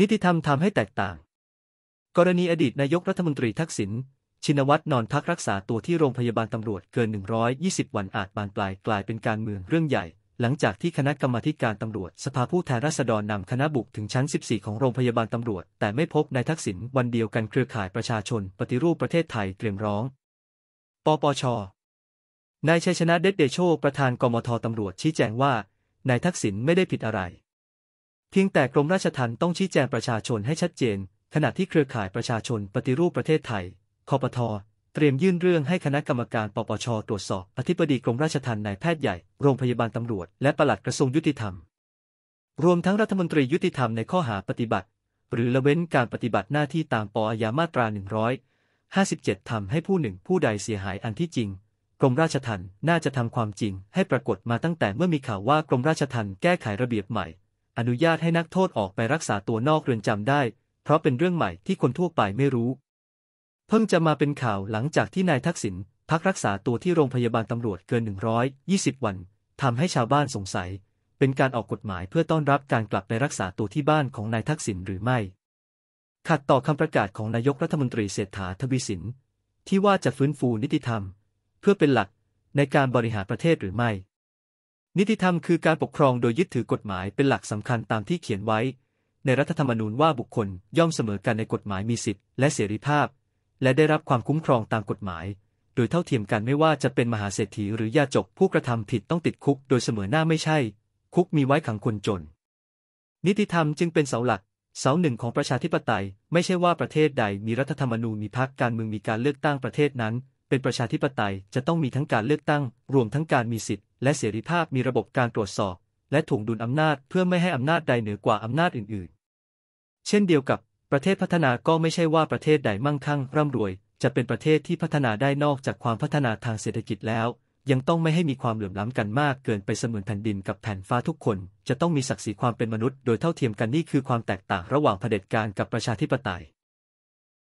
นิติธรรมทำให้แตกต่าง กรณีอดีตนายกรัฐมนตรีทักษิณชินวัตรนอนพักรักษาตัวที่โรงพยาบาลตำรวจเกิน 120 วันอาจบานปลายกลายเป็นการเมืองเรื่องใหญ่ หลังจากที่คณะกรรมาการตำรวจ สภาผู้แทนราษฎรนำคณะบุกถึงชั้น 14 ของโรงพยาบาลตำรวจ แต่ไม่พบนายทักษิณวันเดียวกันเครือข่ายประชาชน ปฏิรูปประเทศไทยเตรียมร้อง ปปชนายชัยชนะเดชเดโชประธานกมทตำรวจชี้แจงว่านายทักษิณไม่ได้ผิดอะไรพียงแต่กรมราชทัณฑ์ต้องชี้แจงประชาชนให้ชัดเจน ขณะที่เครือข่ายประชาชนปฏิรูปประเทศไทยคอปท เตรียมยื่นเรื่องให้คณะกรรมการ ปปชตรวจสอบอธิบดีกรมราชทัณฑ์นายแพทย์ใหญ่ โรงพยาบาลตำรวจและปลัดกระทรวงยุติธรรมรวมทั้งรัฐมนตรียุติธรรมในข้อหาปฏิบัติหรือละเว้นการปฏิบัติหน้าที่ตามปอายามาตรา157ทำให้ผู้หนึ่งผู้ใดเสียหายอันที่จริง กรมราชทัณฑ์น่าจะทำความจริง ให้ปรากฏมาตั้งแต่เมื่อมีข่าวว่ากรมราชทัณฑ์แก้ไขระเบียบใหม่อนุญาตให้นักโทษออกไปรักษาตัวนอกเรือนจำได้ เพราะเป็นเรื่องใหม่ที่คนทั่วไปไม่รู้ เพิ่งจะมาเป็นข่าวหลังจากที่นายทักษิณพักรักษาตัวที่โรงพยาบาลตำรวจเกิน 120 วันทำให้ชาวบ้านสงสัย เป็นการออกกฎหมายเพื่อต้อนรับการกลับไปรักษาตัวที่บ้านของนายทักษิณหรือไม่ ขัดต่อคำประกาศของนายกรัฐมนตรีเศรษฐาทวีสินที่ว่าจะฟื้นฟูนิติธรรม เพื่อเป็นหลักในการบริหารประเทศหรือไม่นิติธรรมคือการปกครองโดยยึดถือกฎหมายเป็นหลักสำคัญตามที่เขียนไว้ ในรัฐธรรมนูญว่าบุคคลย่อมเสมอกันในกฎหมายมีสิทธิและเสรีภาพ และได้รับความคุ้มครองตามกฎหมาย โดยเท่าเทียมกันไม่ว่าจะเป็นมหาเศรษฐีหรือยาจกผู้กระทำผิดต้องติดคุกโดยเสมอหน้าไม่ใช่ คุกมีไว้ขังคนจนนิติธรรมจึงเป็นเสาหลัก เสาหนึ่งของประชาธิปไตยไม่ใช่ว่าประเทศใด มีรัฐธรรมนูญมีพรรคการเมืองมีการเลือกตั้งประเทศนั้นเป็นประชาธิปไตยจะต้องมีทั้งการเลือกตั้ง รวมทั้งการมีสิทธิและเสรีภาพมีระบบการตรวจสอบ และถ่วงดุลอำนาจเพื่อไม่ให้อำนาจใดเหนือกว่าอำนาจอื่นๆ เช่นเดียวกับประเทศพัฒนาก็ไม่ใช่ว่าประเทศใดมั่งคั่ง ร่ำรวย จะเป็นประเทศที่พัฒนาได้นอกจากความพัฒนาทางเศรษฐกิจแล้ว ยังต้องไม่ให้มีความเหลื่อมล้ำกันมากเกินไปเสมือนแผ่นดินกับแผ่นฟ้าทุกคน จะต้องมีศักดิ์ศรีความเป็นมนุษย์โดยเท่าเทียมกันนี่คือความแตกต่างระหว่างเผด็จการกับประชาธิปไตย